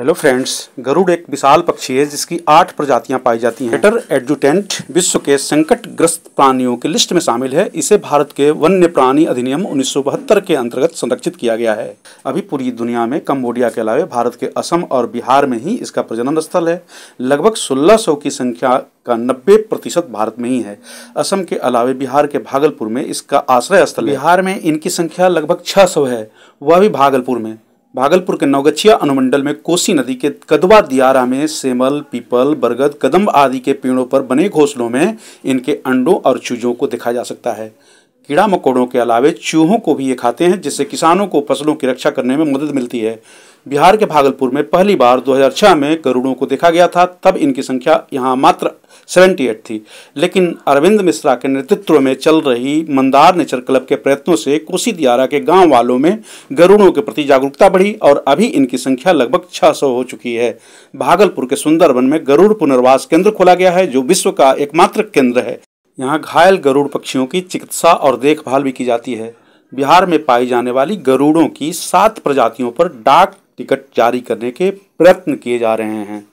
hello friends Garuda एक विशाल पक्षी है जिसकी आठ प्रजातियां पाई जाती हैं लेटर एडजुटेंट विश्व के संकट ग्रस्त प्राणियों की लिस्ट में शामिल है इसे भारत के वन्य प्राणी अधिनियम उन्नीस के अंतर्गत संरक्षित किया गया है अभी पूरी दुनिया में कम्बोडिया के अलावा भारत के असम और बिहार में ही इसका प्रजनन स्थल है लगभग सोलह की संख्या का नब्बे प्रतिशत भारत में ही है असम के अलावे बिहार के भागलपुर में इसका आश्रय स्थल बिहार में इनकी संख्या लगभग सौ है वह भी भागलपुर में भागलपुर के नवगछिया अनुमंडल में कोसी नदी के कदवा दियारा में सेमल पीपल बरगद कदम आदि के पेड़ों पर बने घोंसलों में इनके अंडों और चूजों को देखा जा सकता है कीड़ा मकोड़ों के अलावे चूहों को भी ये खाते हैं जिससे किसानों को फसलों की रक्षा करने में मदद मिलती है बिहार के भागलपुर में पहली बार 2006 में गरुड़ों को देखा गया था तब इनकी संख्या यहाँ मात्र 78 थी लेकिन अरविंद मिश्रा के नेतृत्व में चल रही मंदार नेचर क्लब के प्रयत्नों से कोसी दियारा के गांव वालों में गरुड़ों के प्रति जागरूकता बढ़ी और अभी इनकी संख्या लगभग 600 हो चुकी है भागलपुर के सुंदरवन में गरुड़ पुनर्वास केंद्र खोला गया है जो विश्व का एकमात्र केंद्र है यहाँ घायल गरुड़ पक्षियों की चिकित्सा और देखभाल भी की जाती है बिहार में पाई जाने वाली गरुड़ों की सात प्रजातियों पर डाक टिकट जारी करने के प्रयत्न किए जा रहे हैं